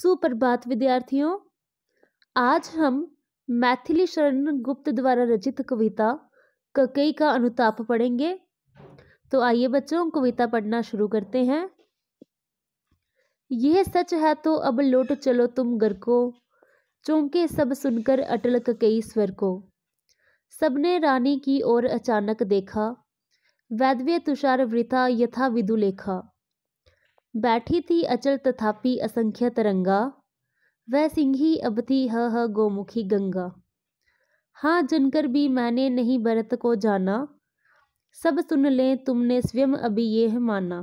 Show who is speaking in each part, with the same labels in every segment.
Speaker 1: सुप्रभात विद्यार्थियों आज हम मैथिली शरण गुप्त द्वारा रचित कविता ककई का अनुताप पढ़ेंगे तो आइए बच्चों कविता पढ़ना शुरू करते हैं यह सच है तो अब लौट चलो तुम घर को चौंके सब सुनकर अटल ककई स्वर को सबने रानी की ओर अचानक देखा वैद्य तुषार वृथा यथा विदुलेखा बैठी थी अचल तथापि असंख्य तरंगा वह सिंही अब थी ह ह गोमुखी गंगा हाँ जनकर भी मैंने नहीं भरत को जाना सब सुन लें तुमने स्वयं अभी यह माना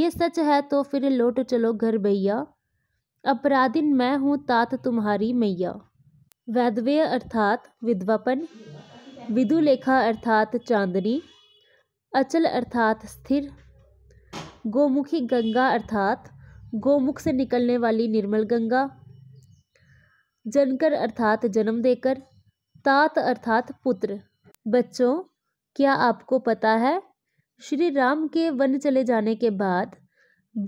Speaker 1: ये सच है तो फिर लौट चलो घर भैया अपराधिन मैं हूँ तात तुम्हारी मैया वैधव्य अर्थात विधवापन विदुलेखा अर्थात चांदनी अचल अर्थात स्थिर गोमुखी गंगा अर्थात गोमुख से निकलने वाली निर्मल गंगा जनकर अर्थात जन्म देकर तात अर्थात पुत्र बच्चों क्या आपको पता है श्री राम के वन चले जाने के बाद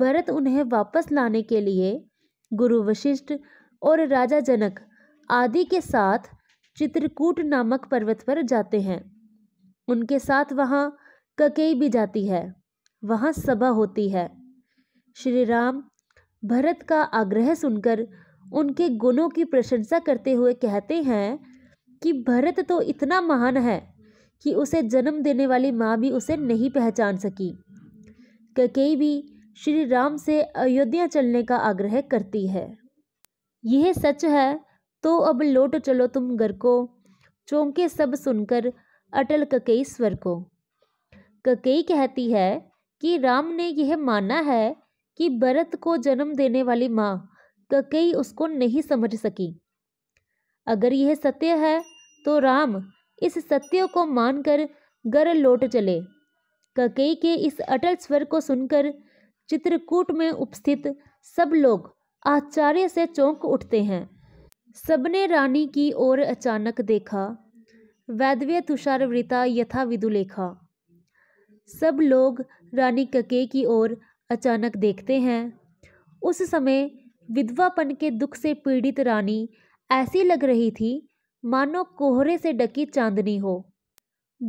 Speaker 1: भरत उन्हें वापस लाने के लिए गुरु वशिष्ठ और राजा जनक आदि के साथ चित्रकूट नामक पर्वत पर जाते हैं उनके साथ वहाँ ककेई भी जाती है वहाँ सभा होती है श्री राम भरत का आग्रह सुनकर उनके गुणों की प्रशंसा करते हुए कहते हैं कि भरत तो इतना महान है कि उसे जन्म देने वाली माँ भी उसे नहीं पहचान सकी ककेई भी श्री राम से अयोध्या चलने का आग्रह करती है यह सच है तो अब लौट चलो तुम घर को चौंके सब सुनकर अटल ककई स्वर को ककई कहती है कि राम ने यह माना है कि भरत को जन्म देने वाली माँ ककई उसको नहीं समझ सकी अगर यह सत्य है तो राम इस सत्य को मानकर घर लौट चले ककई के इस अटल स्वर को सुनकर चित्रकूट में उपस्थित सब लोग आश्चर्य से चौंक उठते हैं सबने रानी की ओर अचानक देखा वैदव्य तुषारवृता यथा विदुलेखा सब लोग रानी कके की ओर अचानक देखते हैं उस समय विधवापन के दुख से पीड़ित रानी ऐसी लग रही थी मानो कोहरे से डकी चांदनी हो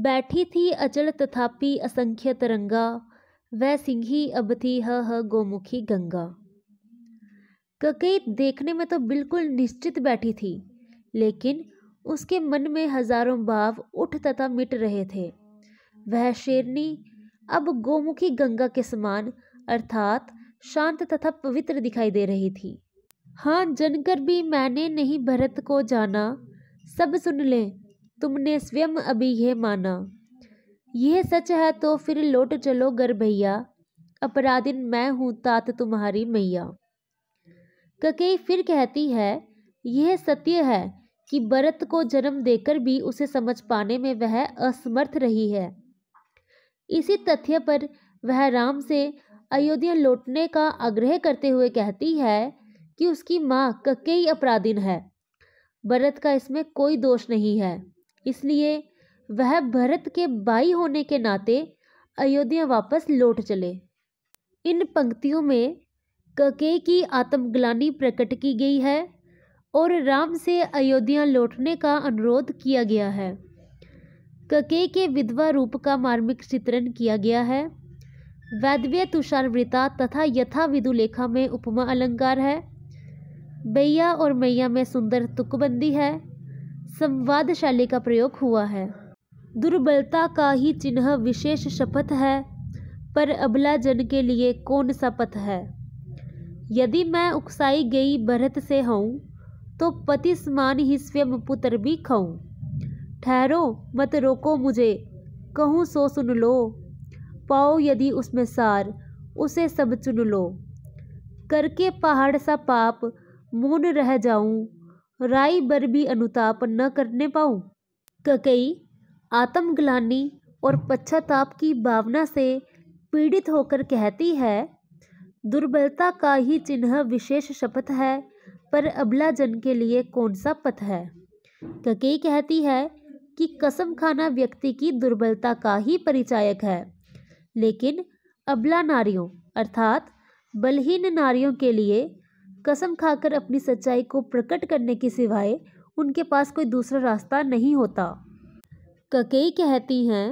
Speaker 1: बैठी थी अचल तथापि असंख्य तरंगा वह सिंघी अब थी ह ह गोमुखी गंगा ककई देखने में तो बिल्कुल निश्चित बैठी थी लेकिन उसके मन में हजारों भाव उठ तथा मिट रहे थे वह शेरनी अब गोमुखी गंगा के समान अर्थात शांत तथा पवित्र दिखाई दे रही थी हाँ जनकर भी मैंने नहीं भरत को जाना सब सुन ले तुमने स्वयं अभी यह माना यह सच है तो फिर लौट चलो गर भैया अपराधिन मैं हूँ तात तुम्हारी मैया ककई फिर कहती है यह सत्य है कि भरत को जन्म देकर भी उसे समझ पाने में वह असमर्थ रही है इसी तथ्य पर वह राम से अयोध्या लौटने का आग्रह करते हुए कहती है कि उसकी माँ ककई अपराधीन है भरत का इसमें कोई दोष नहीं है इसलिए वह भरत के बाई होने के नाते अयोध्या वापस लौट चले इन पंक्तियों में कके की आत्मग्लानी प्रकट की गई है और राम से अयोध्या लौटने का अनुरोध किया गया है कके के विधवा रूप का मार्मिक चित्रण किया गया है वैदव्य तुषारवृता तथा यथा विदुलेखा में उपमा अलंकार है बैया और मैया में सुंदर तुकबंदी है संवाद शैली का प्रयोग हुआ है दुर्बलता का ही चिन्ह विशेष शपथ है पर अबला जन के लिए कौन सा पथ है यदि मैं उकसाई गई भरत से हूँ तो पति समान ही स्वयं पुत्र भी खाऊं ठहरो मत रोको मुझे कहूँ सो सुन लो पाओ यदि उसमें सार उसे सब चुन लो करके पहाड़ सा पाप मून रह जाऊं राई बर भी अनुताप न करने पाऊं ककई आत्मग्लानी और पश्चाताप की भावना से पीड़ित होकर कहती है दुर्बलता का ही चिन्ह विशेष शपथ है पर अबला जन के लिए कौन सा पथ है ककई कहती है कि कसम खाना व्यक्ति की दुर्बलता का ही परिचायक है लेकिन अबला नारियों अर्थात बलहीन नारियों के लिए कसम खाकर अपनी सच्चाई को प्रकट करने के सिवाय उनके पास कोई दूसरा रास्ता नहीं होता ककई कहती हैं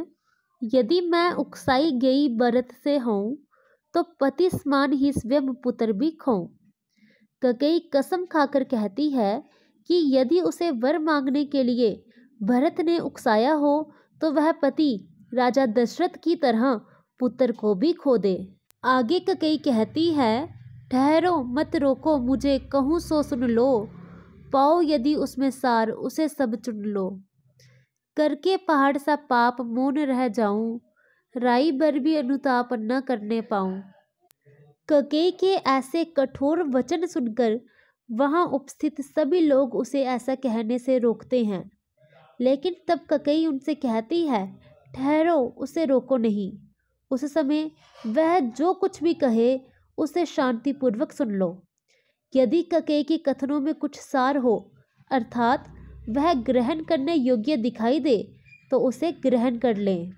Speaker 1: यदि मैं उकसाई गई बरत से हूँ तो पति समान ही स्वयं पुत्र भी खों ककई कसम खाकर कहती है कि यदि उसे वर मांगने के लिए भरत ने उकसाया हो तो वह पति राजा दशरथ की तरह पुत्र को भी खो दे आगे ककई कहती है ठहरो मत रोको मुझे कहूँ सो सुन लो पाओ यदि उसमें सार उसे सब चुन लो करके पहाड़ सा पाप मौन रह जाऊं राई बर भी अनुताप न करने पाऊं कके के ऐसे कठोर वचन सुनकर वहां उपस्थित सभी लोग उसे ऐसा कहने से रोकते हैं लेकिन तब ककई उनसे कहती है ठहरो उसे रोको नहीं उस समय वह जो कुछ भी कहे उसे शांतिपूर्वक सुन लो यदि ककई के कथनों में कुछ सार हो अर्थात वह ग्रहण करने योग्य दिखाई दे तो उसे ग्रहण कर लें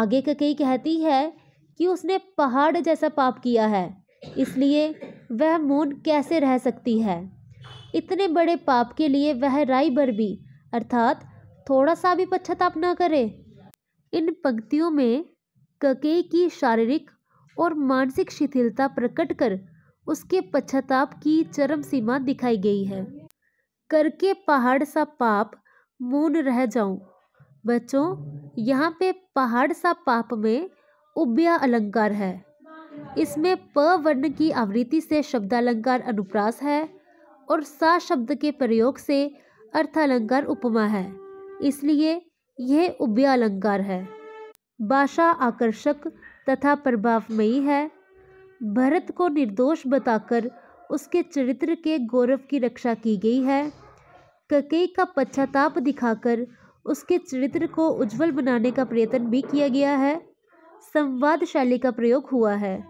Speaker 1: आगे ककई कहती है कि उसने पहाड़ जैसा पाप किया है इसलिए वह मौन कैसे रह सकती है इतने बड़े पाप के लिए वह राय भर भी अर्थात थोड़ा सा भी पश्चाताप न करे इन पंक्तियों में कके की शारीरिक और मानसिक शिथिलता प्रकट कर उसके पश्चाताप की चरम सीमा दिखाई गई है करके पहाड़ सा पाप मून रह जाऊं बच्चों यहाँ पे पहाड़ सा पाप में उब्या अलंकार है इसमें प वर्ण की आवृत्ति से शब्दालंकार अनुप्रास है और सा शब्द के प्रयोग से अर्थालंकार उपमा है इसलिए यह उभ्य अलंकार है भाषा आकर्षक तथा प्रभावमयी है भरत को निर्दोष बताकर उसके चरित्र के गौरव की रक्षा की गई है ककई का पश्चाताप दिखाकर उसके चरित्र को उज्जवल बनाने का प्रयत्न भी किया गया है संवाद शैली का प्रयोग हुआ है